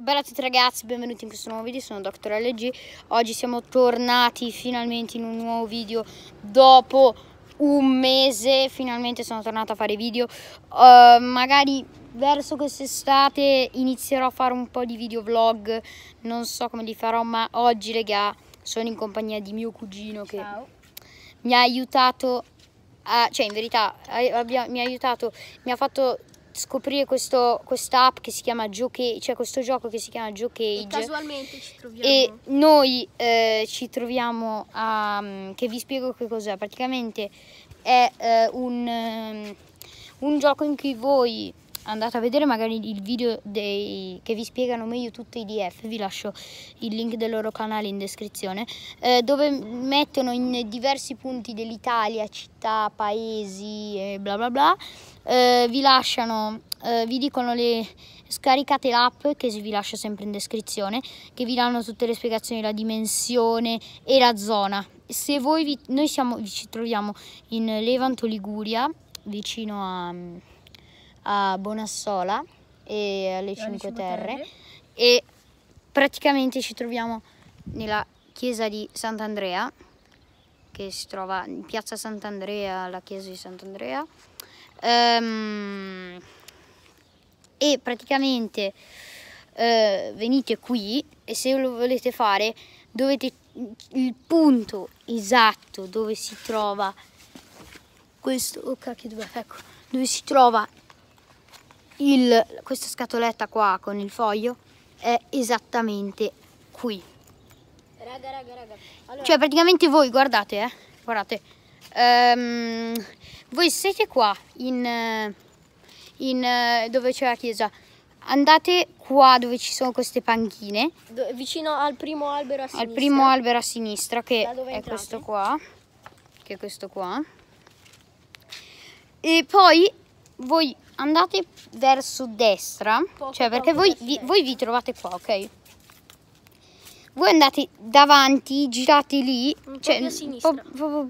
Bella a tutti ragazzi, benvenuti in questo nuovo video, sono Dr. LG Oggi siamo tornati finalmente in un nuovo video dopo un mese Finalmente sono tornata a fare video uh, Magari verso quest'estate inizierò a fare un po' di video vlog Non so come li farò ma oggi regà sono in compagnia di mio cugino che Ciao. mi ha aiutato a, cioè in verità mi ha aiutato, mi ha fatto scoprire questo, questa app che si chiama Geocage, cioè questo gioco che si chiama Geocage. E casualmente ci troviamo. E noi eh, ci troviamo a... Mm, che vi spiego che cos'è. Praticamente è eh, un, mm, un gioco in cui voi andate a vedere magari il video dei, che vi spiegano meglio tutti i DF, vi lascio il link del loro canale in descrizione, eh, dove mettono in diversi punti dell'Italia, città, paesi e bla bla bla, eh, vi lasciano, eh, vi dicono le scaricate l'app che vi lascio sempre in descrizione, che vi danno tutte le spiegazioni, la dimensione e la zona. Se voi vi, noi siamo, ci troviamo in Levanto Liguria, vicino a, a Bonassola e alle Cinque Terre. Terre e praticamente ci troviamo nella chiesa di Sant'Andrea che si trova in piazza Sant'Andrea, la chiesa di Sant'Andrea Um, e praticamente uh, venite qui e se lo volete fare dovete il punto esatto dove si trova questo oh cacchio dove, ecco, dove si trova il, questa scatoletta qua con il foglio è esattamente qui raga raga raga allora... cioè praticamente voi guardate eh guardate Um, voi siete qua in, in, eh, dove c'è la chiesa. Andate qua dove ci sono queste panchine. Do, vicino al primo albero a sinistra. Al primo albero a sinistra che è entrate. questo qua. Che è questo qua. E poi voi andate verso destra. Poco, cioè perché voi vi, voi vi trovate qua, ok? Voi andate davanti, girate lì. Un mm, cioè, po' a mm, sinistra. Po po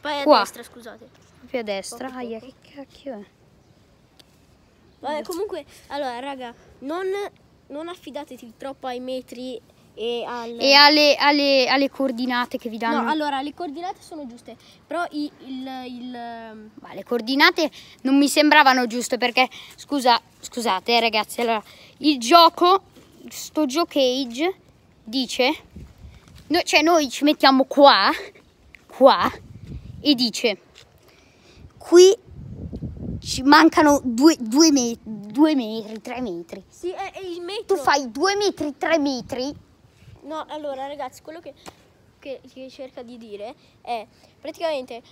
poi a Qua. destra, scusate. Più a destra. Poco, Aia, poco. che cacchio è? Vabbè, comunque, allora, raga, non, non affidatevi troppo ai metri e, al... e alle, alle, alle, coordinate che vi danno. No, allora le coordinate sono giuste, però il, il, il... Ma le coordinate non mi sembravano giuste perché, scusa, scusate eh, ragazzi, allora il gioco, sto giocage dice, no, cioè noi ci mettiamo qua, qua, e dice qui ci mancano due, due, me due metri, tre metri. Sì, è, è il metro. Tu fai due metri, tre metri? No, allora ragazzi, quello che, che, che cerca di dire è praticamente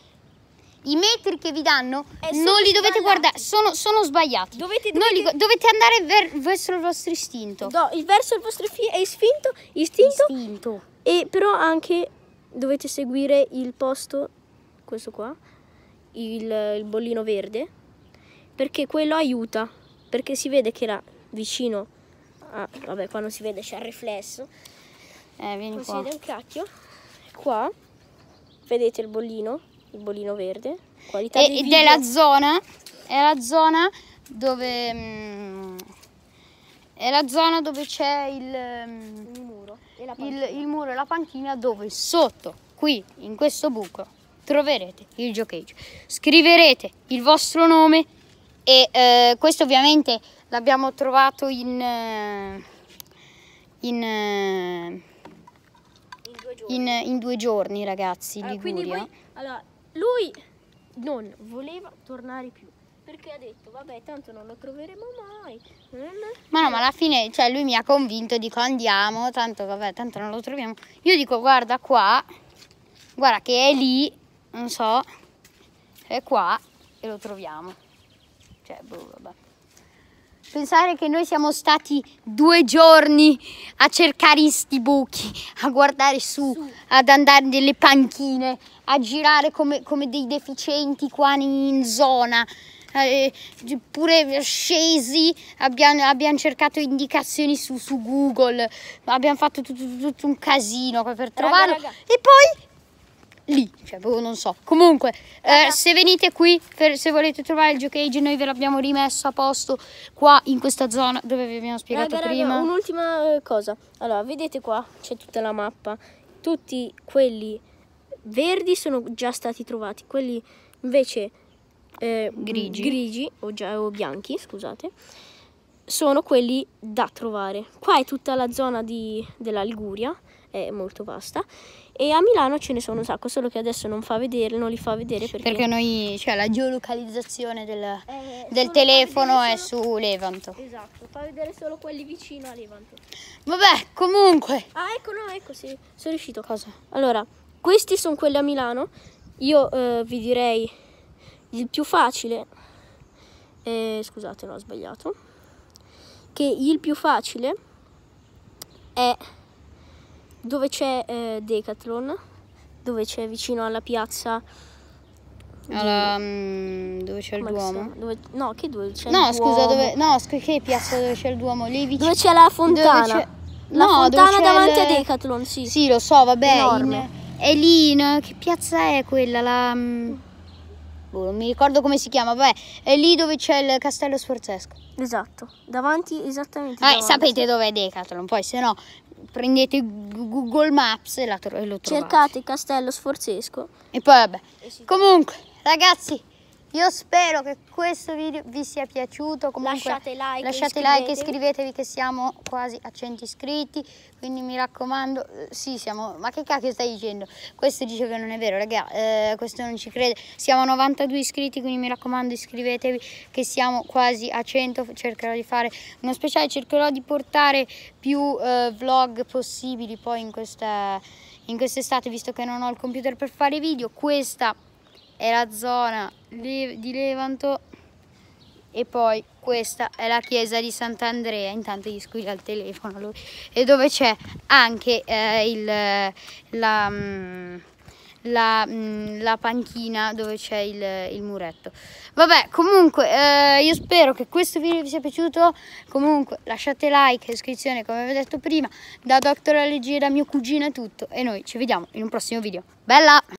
i metri che vi danno eh, non li dovete sbagliati. guardare, sono, sono sbagliati. Dovete, dovete... Li, dovete andare ver, verso il vostro istinto. No, verso il vostro istinto, istinto, istinto. E però anche dovete seguire il posto questo qua, il, il bollino verde, perché quello aiuta, perché si vede che era vicino, a, vabbè qua non si vede, c'è il riflesso, eh, vieni qua. si vede un cacchio, qua vedete il bollino, il bollino verde, qualità e, video. della zona, è la zona dove... Mh, mm, è la zona dove c'è il, mm, il, muro e la panchina dove sotto, qui, in questo buco, troverete il geocache. Scriverete il vostro nome e eh, questo ovviamente l'abbiamo trovato in, eh, in, eh, in, eh, in, due giorni ragazzi, allora, ah, Liguria. Voi, allora, lui non voleva tornare più perché ha detto vabbè tanto non lo troveremo mai ma no ma alla fine cioè lui mi ha convinto dico andiamo tanto vabbè tanto non lo troviamo io dico guarda qua guarda che è lì non so, è qua e lo troviamo. Cioè, boh, vabbè. Pensare che noi siamo stati due giorni a cercare questi buchi, a guardare su, su, ad andare nelle panchine, a girare come, come dei deficienti qua in zona. Eh, pure scesi abbiamo, abbiamo, cercato indicazioni su, su Google, abbiamo fatto tutto, tutto, un casino per trovarlo. Raga, raga. E poi lì, cioè boh, non so. Comunque, eh, se venite qui, per, se volete trovare il geocage, noi ve l'abbiamo rimesso a posto qua in questa zona dove vi abbiamo spiegato raga, prima. Raga, un'ultima eh, cosa. Allora, vedete qua, c'è tutta la mappa. Tutti quelli verdi sono già stati trovati, quelli invece eh, grigi. grigi o, già, o bianchi, scusate sono quelli da trovare. Qua è tutta la zona di, della Liguria, è molto vasta, e a Milano ce ne sono un sacco, solo che adesso non, fa vedere, non li fa vedere perché... Perché noi, cioè la geolocalizzazione del, eh, del telefono è su Levanto. Esatto, fa vedere solo quelli vicino a Levanto. Vabbè, comunque... Ah, ecco, no, ecco, sì, sono riuscito. Cosa? Allora, questi sono quelli a Milano, io eh, vi direi il più facile... Eh, scusate, no, ho sbagliato che il più facile è dove c'è eh, Decathlon, dove c'è vicino alla piazza alla, um, dove c'è il Duomo? Dove, no, che dove c'è no, il scusa, Duomo? Dove, no, scusa, che piazza dove c'è il Duomo? Lì vicino, dove c'è la fontana? C'è, la no, fontana davanti il... a Decathlon, sì. Sì, lo so, vabbè. In, è lì, in, che piazza è quella? La... Mm, mm. Boh, non mi ricordo come si chiama, vabbè, è lì dove c'è il castello sforzesco. Esatto, davanti esattamente. Ah, davanti. sapete dov'è Decathlon, poi se no prendete Google Maps e, la tro- e lo trovate. Cercate il castello sforzesco. E poi vabbè. Comunque, ragazzi, io spero che questo video vi sia piaciuto. Comunque, lasciate like, lasciate like, iscrivetevi che siamo quasi a 100 iscritti. Quindi mi raccomando, eh, sì siamo... Ma che cacchio stai dicendo? Questo dice che non è vero, raga, eh, questo non ci crede. Siamo a 92 iscritti, quindi mi raccomando iscrivetevi che siamo quasi a 100. Cercherò di fare uno speciale, cercherò di portare più eh, vlog possibili poi in questa in quest'estate, visto che non ho il computer per fare video. Questa è la zona di Levanto e poi questa è la chiesa di Sant'Andrea, intanto gli squilla il telefono lui, e dove c'è anche eh, il, la, mm, la, mm, la, panchina dove c'è il, il, muretto. Vabbè, comunque eh, io spero che questo video vi sia piaciuto, comunque lasciate like, iscrizione come vi ho detto prima, da Dr. Allegri, da mio cugino è tutto e noi ci vediamo in un prossimo video. Bella!